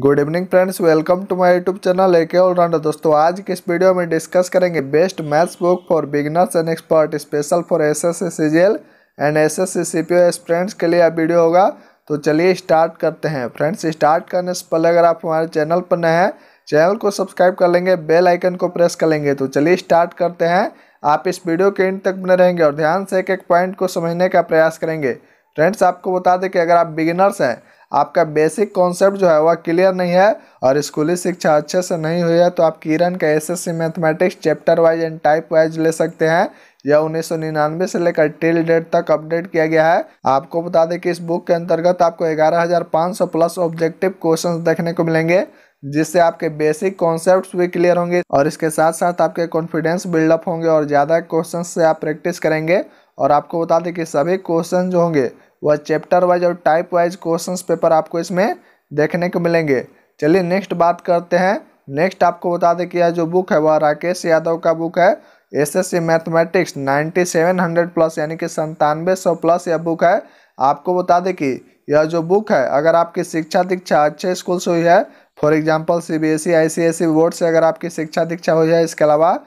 good evening friends welcome to my YouTube channel AK allrounder दोस्तों आज के इस वीडियो में डिस्कस करेंगे best maths book for beginners and expert special for S S C G L and S S C P S friends के लिए video होगा तो चलिए स्टार्ट करते हैं फ्रेंड्स स्टार्ट करने से पहले अगर आप हमारे चैनल पर नए हैं चैनल को सब्सक्राइब कर लेंगे बेल आइकन को प्रेस कर लेंगे तो चलिए स्टार्ट करते हैं आप इस वीडियो के एंड तक बने रहेंगे और ध्यान से एक एक पॉइंट को समझने का प्रयास करेंगे फ्रेंड्स आपको बता दें कि अगर आप बिगिनर्स हैं आपका बेसिक कॉन्सेप्ट जो है वह क्लियर नहीं है और स्कूली शिक्षा अच्छे से नहीं हुई है तो आप किरण का SSC mathematics chapter wise and type wise ले सकते हैं यह उन्नीस से लेकर टिल डेट तक अपडेट किया गया है आपको बता दें कि इस बुक के अंतर्गत आपको ग्यारह प्लस ऑब्जेक्टिव क्वेश्चन देखने को मिलेंगे जिससे आपके बेसिक कॉन्सेप्ट्स भी क्लियर होंगे और इसके साथ साथ आपके कॉन्फिडेंस बिल्डअप होंगे और ज़्यादा क्वेश्चन से आप प्रैक्टिस करेंगे और आपको बता दें कि सभी क्वेश्चन जो होंगे वह चैप्टर वाइज और टाइप वाइज क्वेश्चन पेपर आपको इसमें देखने को मिलेंगे चलिए नेक्स्ट बात करते हैं नेक्स्ट आपको बता दें कि यह जो बुक है वह राकेश यादव का बुक है एसएससी मैथमेटिक्स 9700 प्लस यानी कि संतानवे सौ प्लस यह बुक है आपको बता दें कि यह जो बुक है अगर आपकी शिक्षा दीक्षा अच्छे स्कूल से हुई है for C S ICSE board से अगर आपकी शिक्षा दीक्षा हुई है इसके अलावा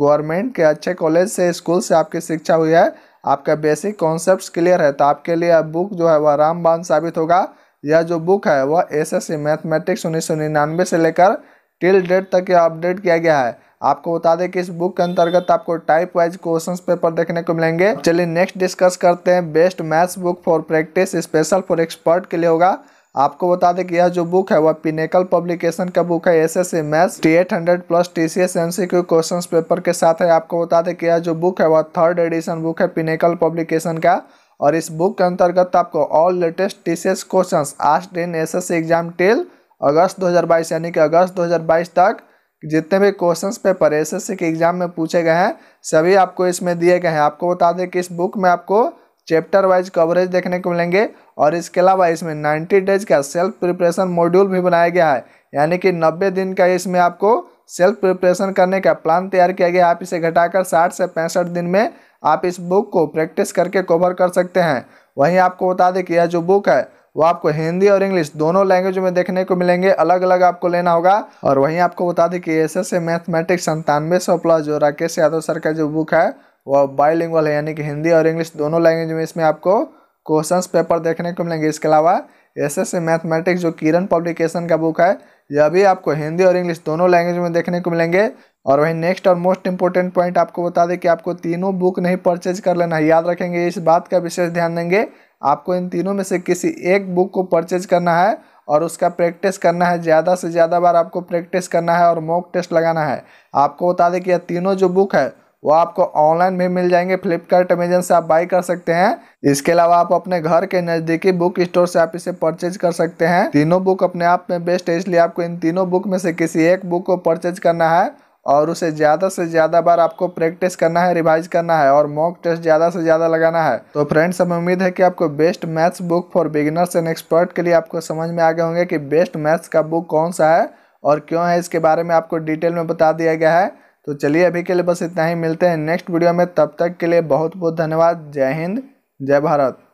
गवर्नमेंट के अच्छे कॉलेज से स्कूल से आपकी शिक्षा हुई है आपका बेसिक कॉन्सेप्ट क्लियर है तो आपके लिए अब बुक जो है वह रामबान साबित होगा यह जो बुक है वह एस एस सी मैथमेटिक्स उन्नीस सौ निन्यानवे से लेकर टिल डेट तक यह अपडेट किया गया है आपको बता दें कि इस बुक के अंतर्गत आपको टाइप वाइज क्वेश्चन पेपर देखने को मिलेंगे चलिए नेक्स्ट डिस्कस करते हैं best maths book for practice special for expert के लिए होगा आपको बता दें कि यह जो बुक है वह पिनेकल पब्लिकेशन का बुक है S S C maths T eight hundred plus T C S M C Q question paper के साथ है आपको बता दें कि यह जो बुक है वह थर्ड एडिशन बुक है पिनेकल पब्लिकेशन का और इस बुक के अंतर्गत आपको all latest T C S question asked in S S C exam till अगस्त दो हजार बाईस यानी कि अगस्त दो हजार बाईस तक जितने भी question paper S S C के एग्जाम में पूछे गए हैं सभी आपको इसमें दिए गए हैं आपको बता दें कि इस बुक में आपको चैप्टर वाइज कवरेज देखने को मिलेंगे और इसके अलावा इसमें नाइन्टी डेज का सेल्फ प्रिपरेशन मॉड्यूल भी बनाया गया है यानी कि नब्बे दिन का इसमें आपको सेल्फ प्रिपरेशन करने का प्लान तैयार किया गया आप इसे घटाकर 60 से पैंसठ दिन में आप इस बुक को प्रैक्टिस करके कवर कर सकते हैं वहीं आपको बता दें कि यह जो बुक है वो आपको हिंदी और इंग्लिश दोनों लैंग्वेज में देखने को मिलेंगे अलग अलग आपको लेना होगा और वहीं आपको बता दें कि एस एस मैथमेटिक्स संतानवे सौ प्लस जो राकेश यादव सर का जो बुक है वह बाईलिंगुअल है यानी कि हिंदी और इंग्लिश दोनों लैंग्वेज में इसमें आपको क्वेश्चंस पेपर देखने को मिलेंगे इसके अलावा एस एस मैथमेटिक्स जो किरण पब्लिकेशन का बुक है यह भी आपको हिंदी और इंग्लिश दोनों लैंग्वेज में देखने को मिलेंगे और वहीं नेक्स्ट और मोस्ट इंपॉर्टेंट पॉइंट आपको बता दें कि आपको तीनों बुक नहीं परचेज कर लेना है याद रखेंगे इस बात का विशेष ध्यान देंगे आपको इन तीनों में से किसी एक बुक को परचेज करना है और उसका प्रैक्टिस करना है ज़्यादा से ज़्यादा बार आपको प्रैक्टिस करना है और मॉक टेस्ट लगाना है आपको बता दें कि यह तीनों जो बुक है वो आपको ऑनलाइन भी मिल जाएंगे फ्लिपकार्ट अमेजन से आप बाई कर सकते हैं इसके अलावा आप अपने घर के नज़दीकी बुक स्टोर से आप इसे परचेज कर सकते हैं तीनों बुक अपने आप में बेस्ट है इसलिए आपको इन तीनों बुक में से किसी एक बुक को परचेज करना है और उसे ज़्यादा से ज़्यादा बार आपको प्रैक्टिस करना है रिवाइज करना है और मॉक टेस्ट ज़्यादा से ज़्यादा लगाना है तो फ्रेंड्स हमें उम्मीद है कि आपको best maths book for beginners and expert के लिए आपको समझ में आ गए होंगे कि बेस्ट मैथ्स का बुक कौन सा है और क्यों है इसके बारे में आपको डिटेल में बता दिया गया है तो चलिए अभी के लिए बस इतना ही मिलते हैं नेक्स्ट वीडियो में तब तक के लिए बहुत बहुत धन्यवाद जय हिंद जय भारत